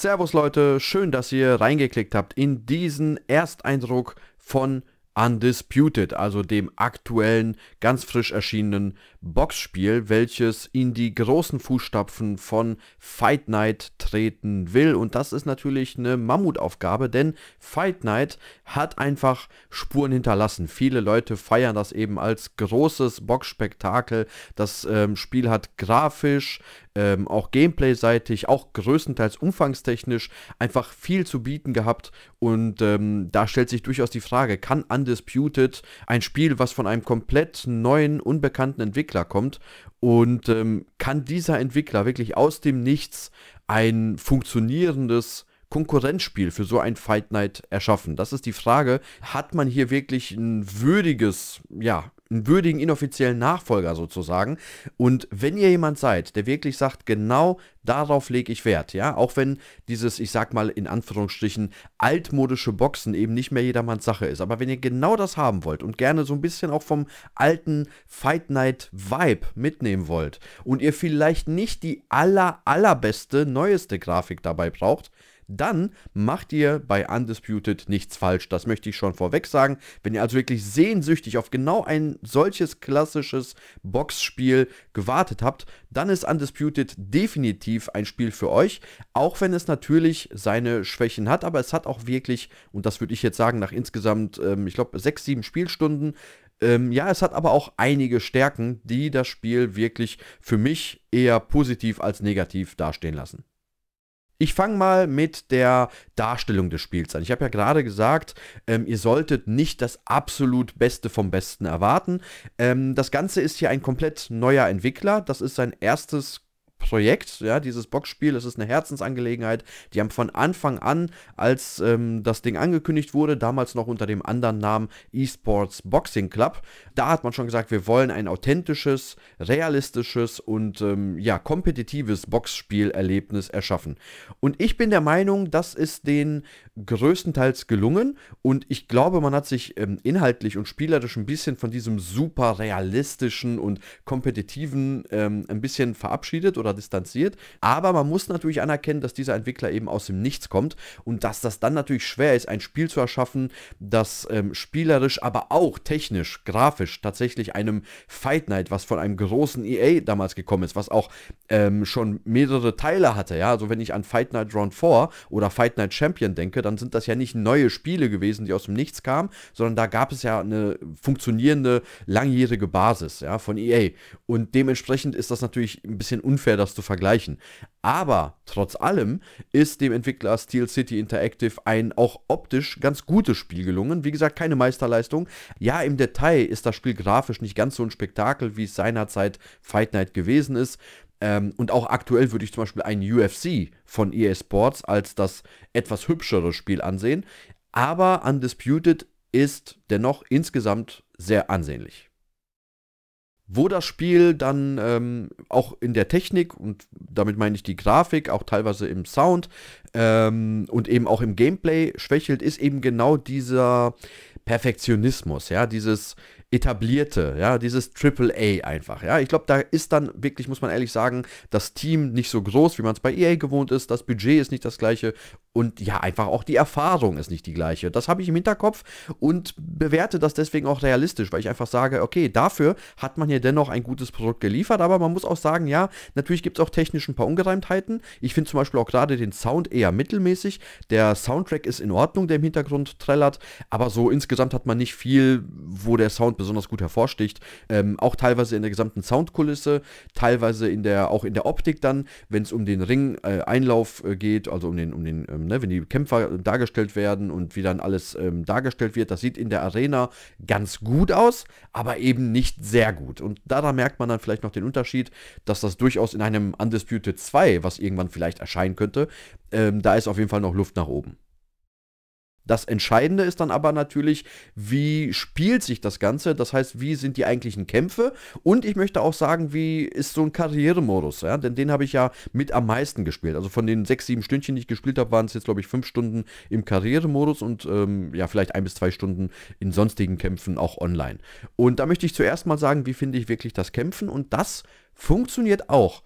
Servus Leute, schön, dass ihr reingeklickt habt in diesen Ersteindruck von Undisputed, also dem aktuellen, ganz frisch erschienenen Boxspiel, welches in die großen Fußstapfen von Fight Night treten will. Und das ist natürlich eine Mammutaufgabe, denn Fight Night hat einfach Spuren hinterlassen. Viele Leute feiern das eben als großes Boxspektakel. Das ähm, Spiel hat grafisch ähm, auch gameplay-seitig, auch größtenteils umfangstechnisch einfach viel zu bieten gehabt. Und ähm, da stellt sich durchaus die Frage, kann Undisputed ein Spiel, was von einem komplett neuen, unbekannten Entwickler kommt, und ähm, kann dieser Entwickler wirklich aus dem Nichts ein funktionierendes Konkurrenzspiel für so ein Fight Night erschaffen? Das ist die Frage. Hat man hier wirklich ein würdiges, ja, einen würdigen inoffiziellen Nachfolger sozusagen. Und wenn ihr jemand seid, der wirklich sagt, genau darauf lege ich Wert, ja, auch wenn dieses, ich sag mal in Anführungsstrichen, altmodische Boxen eben nicht mehr jedermanns Sache ist, aber wenn ihr genau das haben wollt und gerne so ein bisschen auch vom alten Fight Night Vibe mitnehmen wollt und ihr vielleicht nicht die aller, allerbeste, neueste Grafik dabei braucht, dann macht ihr bei Undisputed nichts falsch. Das möchte ich schon vorweg sagen. Wenn ihr also wirklich sehnsüchtig auf genau ein solches klassisches Boxspiel gewartet habt, dann ist Undisputed definitiv ein Spiel für euch, auch wenn es natürlich seine Schwächen hat, aber es hat auch wirklich, und das würde ich jetzt sagen, nach insgesamt, ähm, ich glaube, sechs, sieben Spielstunden, ähm, ja, es hat aber auch einige Stärken, die das Spiel wirklich für mich eher positiv als negativ dastehen lassen. Ich fange mal mit der Darstellung des Spiels an. Ich habe ja gerade gesagt, ähm, ihr solltet nicht das absolut Beste vom Besten erwarten. Ähm, das Ganze ist hier ein komplett neuer Entwickler. Das ist sein erstes Projekt, ja, dieses Boxspiel, es ist eine Herzensangelegenheit. Die haben von Anfang an, als ähm, das Ding angekündigt wurde, damals noch unter dem anderen Namen Esports Boxing Club, da hat man schon gesagt, wir wollen ein authentisches, realistisches und ähm, ja, kompetitives Boxspielerlebnis erschaffen. Und ich bin der Meinung, das ist denen größtenteils gelungen und ich glaube, man hat sich ähm, inhaltlich und spielerisch ein bisschen von diesem super realistischen und kompetitiven ähm, ein bisschen verabschiedet oder oder distanziert. Aber man muss natürlich anerkennen, dass dieser Entwickler eben aus dem Nichts kommt und dass das dann natürlich schwer ist, ein Spiel zu erschaffen, das ähm, spielerisch, aber auch technisch, grafisch tatsächlich einem Fight Night, was von einem großen EA damals gekommen ist, was auch ähm, schon mehrere Teile hatte. Ja, also wenn ich an Fight Night Round 4 oder Fight Night Champion denke, dann sind das ja nicht neue Spiele gewesen, die aus dem Nichts kamen, sondern da gab es ja eine funktionierende, langjährige Basis ja, von EA. Und dementsprechend ist das natürlich ein bisschen unfair, das zu vergleichen. Aber trotz allem ist dem Entwickler Steel City Interactive ein auch optisch ganz gutes Spiel gelungen. Wie gesagt, keine Meisterleistung. Ja, im Detail ist das Spiel grafisch nicht ganz so ein Spektakel, wie es seinerzeit Fight Night gewesen ist. Ähm, und auch aktuell würde ich zum Beispiel ein UFC von EA Sports als das etwas hübschere Spiel ansehen. Aber Undisputed ist dennoch insgesamt sehr ansehnlich wo das Spiel dann ähm, auch in der Technik und damit meine ich die Grafik, auch teilweise im Sound ähm, und eben auch im Gameplay schwächelt, ist eben genau dieser Perfektionismus, ja, dieses etablierte, ja, dieses Triple A einfach, ja. Ich glaube, da ist dann wirklich, muss man ehrlich sagen, das Team nicht so groß, wie man es bei EA gewohnt ist, das Budget ist nicht das gleiche und ja, einfach auch die Erfahrung ist nicht die gleiche. Das habe ich im Hinterkopf und bewerte das deswegen auch realistisch, weil ich einfach sage, okay, dafür hat man hier dennoch ein gutes Produkt geliefert, aber man muss auch sagen, ja, natürlich gibt es auch technisch ein paar Ungereimtheiten. Ich finde zum Beispiel auch gerade den Sound eher mittelmäßig. Der Soundtrack ist in Ordnung, der im Hintergrund trällert, aber so insgesamt hat man nicht viel, wo der Sound besonders gut hervorsticht. Ähm, auch teilweise in der gesamten Soundkulisse, teilweise in der, auch in der Optik dann, wenn es um den Ring-Einlauf äh, äh, geht, also um den, um den ähm, ähm, ne, wenn die Kämpfer äh, dargestellt werden und wie dann alles ähm, dargestellt wird, das sieht in der Arena ganz gut aus, aber eben nicht sehr gut. Und daran merkt man dann vielleicht noch den Unterschied, dass das durchaus in einem Undisputed 2, was irgendwann vielleicht erscheinen könnte, ähm, da ist auf jeden Fall noch Luft nach oben. Das Entscheidende ist dann aber natürlich, wie spielt sich das Ganze, das heißt, wie sind die eigentlichen Kämpfe und ich möchte auch sagen, wie ist so ein Karrieremodus, ja? denn den habe ich ja mit am meisten gespielt. Also von den sechs, sieben Stündchen, die ich gespielt habe, waren es jetzt, glaube ich, fünf Stunden im Karrieremodus und ähm, ja, vielleicht ein bis zwei Stunden in sonstigen Kämpfen auch online. Und da möchte ich zuerst mal sagen, wie finde ich wirklich das Kämpfen und das funktioniert auch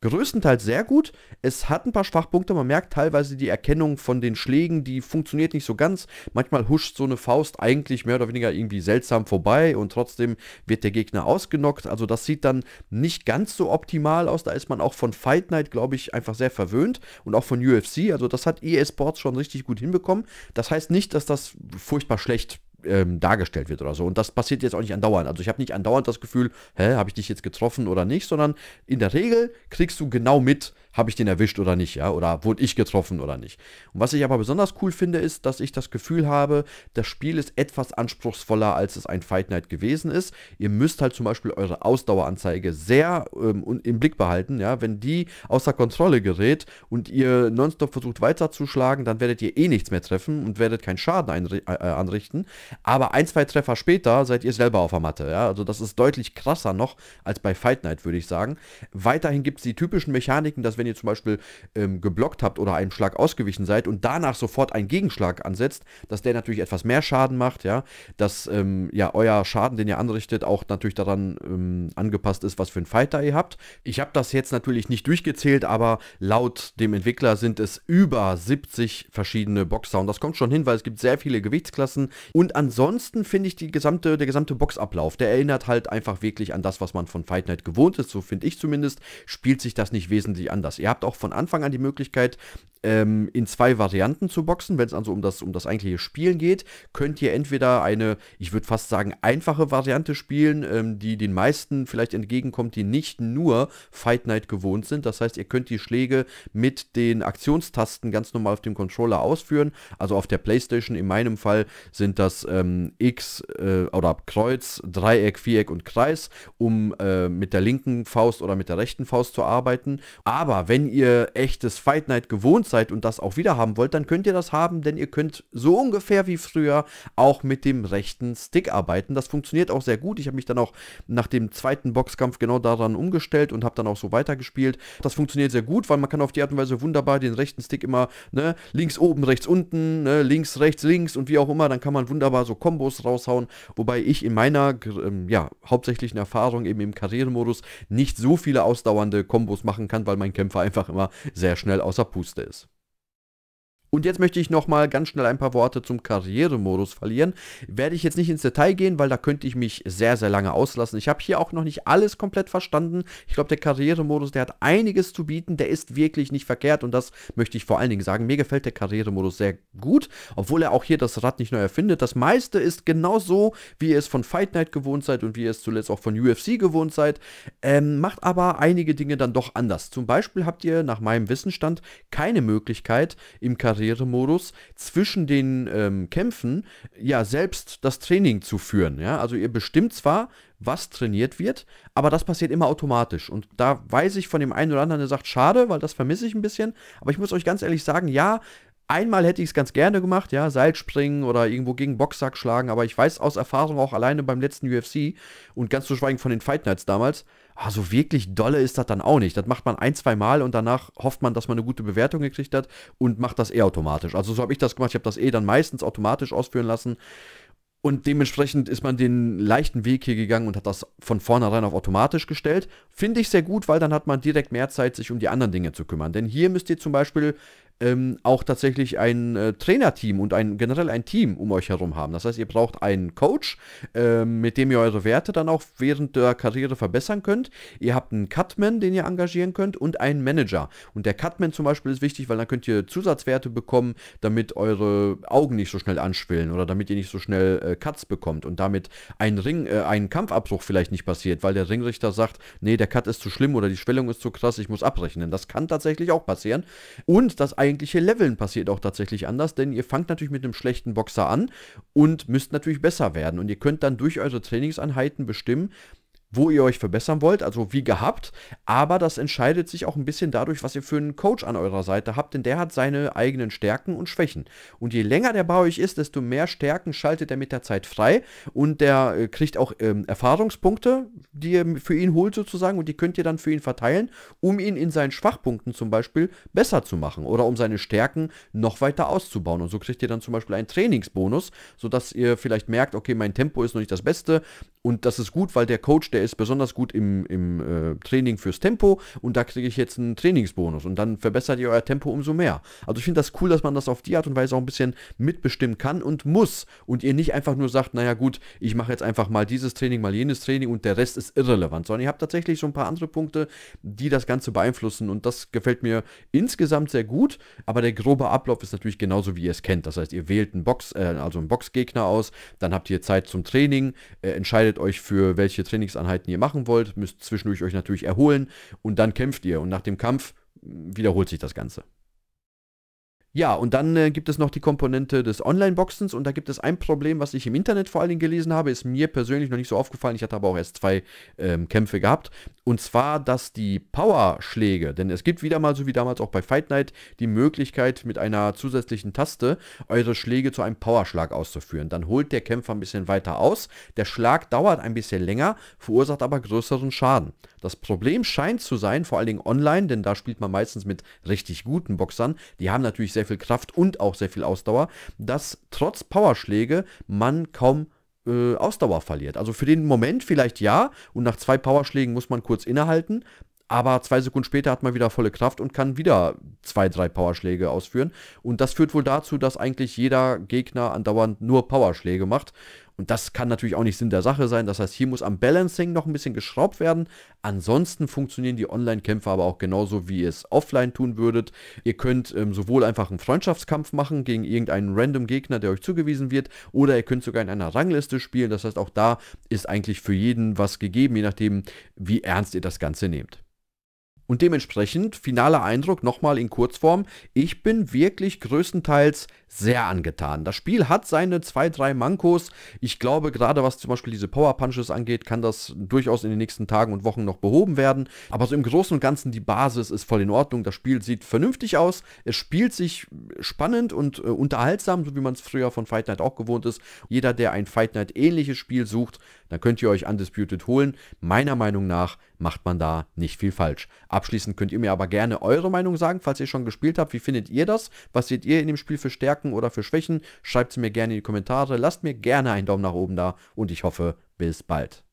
größtenteils sehr gut. Es hat ein paar Schwachpunkte. Man merkt teilweise die Erkennung von den Schlägen, die funktioniert nicht so ganz. Manchmal huscht so eine Faust eigentlich mehr oder weniger irgendwie seltsam vorbei und trotzdem wird der Gegner ausgenockt. Also das sieht dann nicht ganz so optimal aus. Da ist man auch von Fight Night, glaube ich, einfach sehr verwöhnt und auch von UFC. Also das hat EA Sports schon richtig gut hinbekommen. Das heißt nicht, dass das furchtbar schlecht ähm, dargestellt wird oder so. Und das passiert jetzt auch nicht andauernd. Also ich habe nicht andauernd das Gefühl, hä, habe ich dich jetzt getroffen oder nicht, sondern in der Regel kriegst du genau mit, habe ich den erwischt oder nicht, ja, oder wurde ich getroffen oder nicht. Und was ich aber besonders cool finde, ist, dass ich das Gefühl habe, das Spiel ist etwas anspruchsvoller, als es ein Fight Night gewesen ist. Ihr müsst halt zum Beispiel eure Ausdaueranzeige sehr ähm, im Blick behalten, ja, wenn die außer Kontrolle gerät und ihr nonstop versucht weiterzuschlagen, dann werdet ihr eh nichts mehr treffen und werdet keinen Schaden äh, äh, anrichten. Aber ein, zwei Treffer später seid ihr selber auf der Matte, ja, also das ist deutlich krasser noch als bei Fight Night, würde ich sagen. Weiterhin gibt es die typischen Mechaniken, dass dass wenn ihr zum Beispiel ähm, geblockt habt oder einem Schlag ausgewichen seid und danach sofort einen Gegenschlag ansetzt, dass der natürlich etwas mehr Schaden macht, ja, dass ähm, ja euer Schaden, den ihr anrichtet, auch natürlich daran ähm, angepasst ist, was für einen Fighter ihr habt. Ich habe das jetzt natürlich nicht durchgezählt, aber laut dem Entwickler sind es über 70 verschiedene Boxer und das kommt schon hin, weil es gibt sehr viele Gewichtsklassen und ansonsten finde ich die gesamte, der gesamte Boxablauf, der erinnert halt einfach wirklich an das, was man von Fight Night gewohnt ist, so finde ich zumindest, spielt sich das nicht wesentlich anders anders. Ihr habt auch von Anfang an die Möglichkeit, ähm, in zwei Varianten zu boxen. Wenn es also um das, um das eigentliche Spielen geht, könnt ihr entweder eine, ich würde fast sagen, einfache Variante spielen, ähm, die den meisten vielleicht entgegenkommt, die nicht nur Fight Night gewohnt sind. Das heißt, ihr könnt die Schläge mit den Aktionstasten ganz normal auf dem Controller ausführen. Also auf der Playstation in meinem Fall sind das ähm, X äh, oder Kreuz, Dreieck, Viereck und Kreis, um äh, mit der linken Faust oder mit der rechten Faust zu arbeiten. Aber wenn ihr echtes Fight Night gewohnt seid und das auch wieder haben wollt, dann könnt ihr das haben, denn ihr könnt so ungefähr wie früher auch mit dem rechten Stick arbeiten. Das funktioniert auch sehr gut. Ich habe mich dann auch nach dem zweiten Boxkampf genau daran umgestellt und habe dann auch so weitergespielt. Das funktioniert sehr gut, weil man kann auf die Art und Weise wunderbar den rechten Stick immer ne, links oben, rechts unten, ne, links, rechts, links und wie auch immer. Dann kann man wunderbar so Kombos raushauen, wobei ich in meiner ähm, ja, hauptsächlichen Erfahrung eben im Karrieremodus nicht so viele ausdauernde Kombos machen kann, weil mein Kämpfer einfach immer sehr schnell außer Puste ist. Und jetzt möchte ich nochmal ganz schnell ein paar Worte zum Karrieremodus verlieren. Werde ich jetzt nicht ins Detail gehen, weil da könnte ich mich sehr, sehr lange auslassen. Ich habe hier auch noch nicht alles komplett verstanden. Ich glaube, der Karrieremodus, der hat einiges zu bieten. Der ist wirklich nicht verkehrt und das möchte ich vor allen Dingen sagen. Mir gefällt der Karrieremodus sehr gut, obwohl er auch hier das Rad nicht neu erfindet. Das meiste ist genau so, wie ihr es von Fight Night gewohnt seid und wie ihr es zuletzt auch von UFC gewohnt seid. Ähm, macht aber einige Dinge dann doch anders. Zum Beispiel habt ihr nach meinem Wissenstand keine Möglichkeit, im Karrieremodus Karrieremodus zwischen den ähm, Kämpfen ja selbst das Training zu führen. Ja? Also ihr bestimmt zwar, was trainiert wird, aber das passiert immer automatisch. Und da weiß ich von dem einen oder anderen, der sagt, schade, weil das vermisse ich ein bisschen. Aber ich muss euch ganz ehrlich sagen, ja, Einmal hätte ich es ganz gerne gemacht, ja, Seilspringen oder irgendwo gegen Boxsack schlagen, aber ich weiß aus Erfahrung auch alleine beim letzten UFC und ganz zu schweigen von den Fight Nights damals, also wirklich dolle ist das dann auch nicht. Das macht man ein, zwei Mal und danach hofft man, dass man eine gute Bewertung gekriegt hat und macht das eh automatisch. Also so habe ich das gemacht. Ich habe das eh dann meistens automatisch ausführen lassen. Und dementsprechend ist man den leichten Weg hier gegangen und hat das von vornherein auf automatisch gestellt. Finde ich sehr gut, weil dann hat man direkt mehr Zeit, sich um die anderen Dinge zu kümmern. Denn hier müsst ihr zum Beispiel ähm, auch tatsächlich ein äh, Trainerteam und ein, generell ein Team um euch herum haben. Das heißt, ihr braucht einen Coach, ähm, mit dem ihr eure Werte dann auch während der Karriere verbessern könnt. Ihr habt einen Cutman, den ihr engagieren könnt und einen Manager. Und der Cutman zum Beispiel ist wichtig, weil dann könnt ihr Zusatzwerte bekommen, damit eure Augen nicht so schnell anschwillen oder damit ihr nicht so schnell äh, Cuts bekommt und damit ein Ring, äh, ein Kampfabbruch vielleicht nicht passiert, weil der Ringrichter sagt, nee, der Cut ist zu schlimm oder die Schwellung ist zu krass, ich muss abrechnen. Das kann tatsächlich auch passieren. Und dass eigentliche Leveln passiert auch tatsächlich anders, denn ihr fangt natürlich mit einem schlechten Boxer an und müsst natürlich besser werden. Und ihr könnt dann durch eure Trainingseinheiten bestimmen, wo ihr euch verbessern wollt, also wie gehabt. Aber das entscheidet sich auch ein bisschen dadurch, was ihr für einen Coach an eurer Seite habt, denn der hat seine eigenen Stärken und Schwächen. Und je länger der bei euch ist, desto mehr Stärken schaltet er mit der Zeit frei und der äh, kriegt auch ähm, Erfahrungspunkte, die ihr für ihn holt sozusagen und die könnt ihr dann für ihn verteilen, um ihn in seinen Schwachpunkten zum Beispiel besser zu machen oder um seine Stärken noch weiter auszubauen. Und so kriegt ihr dann zum Beispiel einen Trainingsbonus, sodass ihr vielleicht merkt, okay, mein Tempo ist noch nicht das Beste und das ist gut, weil der Coach, der ist besonders gut im, im äh, Training fürs Tempo und da kriege ich jetzt einen Trainingsbonus und dann verbessert ihr euer Tempo umso mehr. Also ich finde das cool, dass man das auf die Art und Weise auch ein bisschen mitbestimmen kann und muss und ihr nicht einfach nur sagt, naja gut, ich mache jetzt einfach mal dieses Training, mal jenes Training und der Rest ist irrelevant, sondern ihr habt tatsächlich so ein paar andere Punkte, die das Ganze beeinflussen und das gefällt mir insgesamt sehr gut, aber der grobe Ablauf ist natürlich genauso, wie ihr es kennt. Das heißt, ihr wählt einen Box, äh, also einen Boxgegner aus, dann habt ihr Zeit zum Training, äh, entscheidet entscheidet euch für welche Trainingseinheiten ihr machen wollt, müsst zwischendurch euch natürlich erholen und dann kämpft ihr und nach dem Kampf wiederholt sich das Ganze. Ja, und dann äh, gibt es noch die Komponente des Online-Boxens und da gibt es ein Problem, was ich im Internet vor allen Dingen gelesen habe, ist mir persönlich noch nicht so aufgefallen, ich hatte aber auch erst zwei ähm, Kämpfe gehabt. Und zwar, dass die Powerschläge, denn es gibt wieder mal, so wie damals auch bei Fight Night, die Möglichkeit mit einer zusätzlichen Taste eure Schläge zu einem Powerschlag auszuführen. Dann holt der Kämpfer ein bisschen weiter aus, der Schlag dauert ein bisschen länger, verursacht aber größeren Schaden. Das Problem scheint zu sein, vor allen Dingen online, denn da spielt man meistens mit richtig guten Boxern, die haben natürlich sehr viel Kraft und auch sehr viel Ausdauer, dass trotz Powerschläge man kaum äh, Ausdauer verliert. Also für den Moment vielleicht ja und nach zwei Powerschlägen muss man kurz innehalten, aber zwei Sekunden später hat man wieder volle Kraft und kann wieder zwei, drei Powerschläge ausführen. Und das führt wohl dazu, dass eigentlich jeder Gegner andauernd nur Powerschläge macht. Und das kann natürlich auch nicht Sinn der Sache sein. Das heißt, hier muss am Balancing noch ein bisschen geschraubt werden. Ansonsten funktionieren die Online-Kämpfe aber auch genauso, wie ihr es offline tun würdet. Ihr könnt ähm, sowohl einfach einen Freundschaftskampf machen gegen irgendeinen random Gegner, der euch zugewiesen wird, oder ihr könnt sogar in einer Rangliste spielen. Das heißt, auch da ist eigentlich für jeden was gegeben, je nachdem, wie ernst ihr das Ganze nehmt. Und dementsprechend, finaler Eindruck nochmal in Kurzform, ich bin wirklich größtenteils sehr angetan. Das Spiel hat seine zwei, drei Mankos. Ich glaube, gerade was zum Beispiel diese Power Punches angeht, kann das durchaus in den nächsten Tagen und Wochen noch behoben werden. Aber so im Großen und Ganzen, die Basis ist voll in Ordnung. Das Spiel sieht vernünftig aus. Es spielt sich spannend und äh, unterhaltsam, so wie man es früher von Fight Night auch gewohnt ist. Jeder, der ein Fight Night ähnliches Spiel sucht, dann könnt ihr euch Undisputed holen. Meiner Meinung nach macht man da nicht viel falsch. Abschließend könnt ihr mir aber gerne eure Meinung sagen, falls ihr schon gespielt habt. Wie findet ihr das? Was seht ihr in dem Spiel für Stärken oder für Schwächen? Schreibt es mir gerne in die Kommentare. Lasst mir gerne einen Daumen nach oben da und ich hoffe, bis bald.